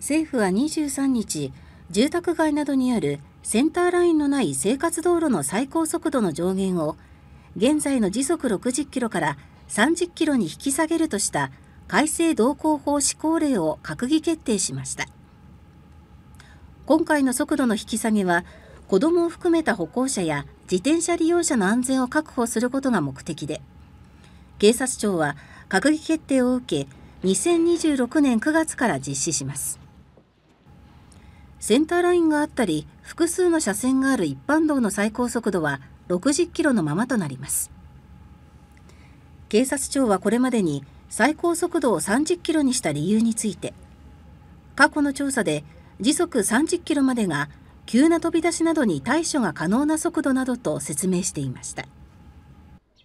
政府は23日住宅街などにあるセンターラインのない生活道路の最高速度の上限を現在の時速60キロから30キロに引き下げるとした改正道交法施行令を閣議決定しました今回の速度の引き下げは子どもを含めた歩行者や自転車利用者の安全を確保することが目的で警察庁は閣議決定を受け2026年9月から実施します。センターラインがあったり複数の車線がある一般道の最高速度は6 0キロのままとなります警察庁はこれまでに最高速度を3 0キロにした理由について過去の調査で時速3 0キロまでが急な飛び出しなどに対処が可能な速度などと説明していました。